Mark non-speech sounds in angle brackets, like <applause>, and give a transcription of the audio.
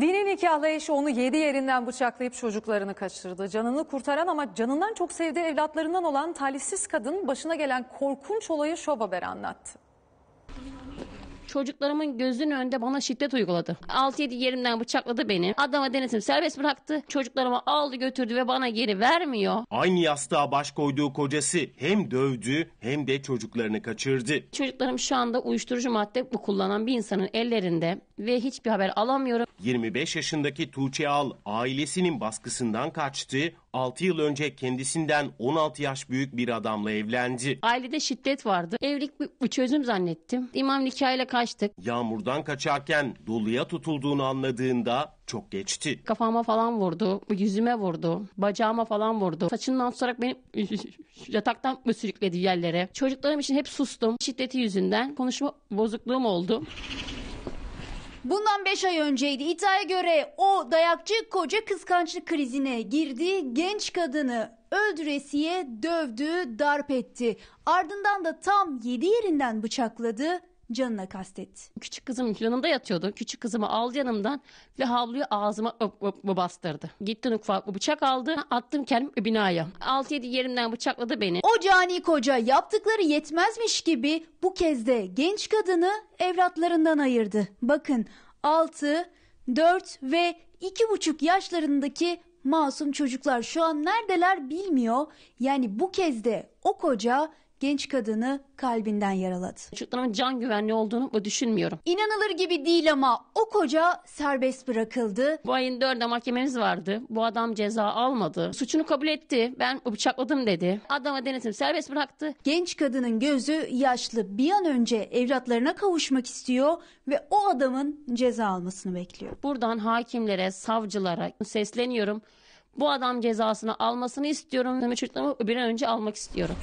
Dini nikahlı eşi onu yedi yerinden bıçaklayıp çocuklarını kaçırdı. Canını kurtaran ama canından çok sevdiği evlatlarından olan talihsiz kadın başına gelen korkunç olayı şov haber anlattı. Çocuklarımın gözünün önünde bana şiddet uyguladı. 6-7 yerimden bıçakladı beni. Adama denesim, serbest bıraktı. Çocuklarımı aldı götürdü ve bana geri vermiyor. Aynı yastığa baş koyduğu kocası hem dövdü hem de çocuklarını kaçırdı. Çocuklarım şu anda uyuşturucu madde kullanan bir insanın ellerinde ve hiçbir haber alamıyorum. 25 yaşındaki Tuğçe Al ailesinin baskısından kaçtı, 6 yıl önce kendisinden 16 yaş büyük bir adamla evlendi. Ailede şiddet vardı. Evlilik bir, çözüm zannettim. İmam nikahıyla kaçtık. Yağmurdan kaçarken doluya tutulduğunu anladığında çok geçti. Kafama falan vurdu, yüzüme vurdu, bacağıma falan vurdu. Saçından tutarak beni <laughs> yataktan sürükledi yerlere. Çocuklarım için hep sustum. Şiddeti yüzünden konuşma bozukluğum oldu. Bundan 5 ay önceydi. İddiaya göre o dayakçı koca kıskançlık krizine girdi. Genç kadını öldüresiye dövdü, darp etti. Ardından da tam 7 yerinden bıçakladı canına kastet. Küçük kızım yanımda yatıyordu. Küçük kızımı aldı yanımdan ve havluyu ağzıma öp öp bastırdı. Gitti ufak bıçak aldı. Attım kendim binaya. 6-7 yerimden bıçakladı beni. O cani koca yaptıkları yetmezmiş gibi bu kez de genç kadını evlatlarından ayırdı. Bakın 6, 4 ve 2,5 yaşlarındaki masum çocuklar şu an neredeler bilmiyor. Yani bu kez de o koca genç kadını kalbinden yaraladı. Çocukların can güvenli olduğunu düşünmüyorum. İnanılır gibi değil ama o koca serbest bırakıldı. Bu ayın dörde mahkememiz vardı. Bu adam ceza almadı. Suçunu kabul etti. Ben bıçakladım dedi. Adama denetim serbest bıraktı. Genç kadının gözü yaşlı bir an önce evlatlarına kavuşmak istiyor ve o adamın ceza almasını bekliyor. Buradan hakimlere, savcılara sesleniyorum. Bu adam cezasını almasını istiyorum. Çocuklarımı bir an önce almak istiyorum.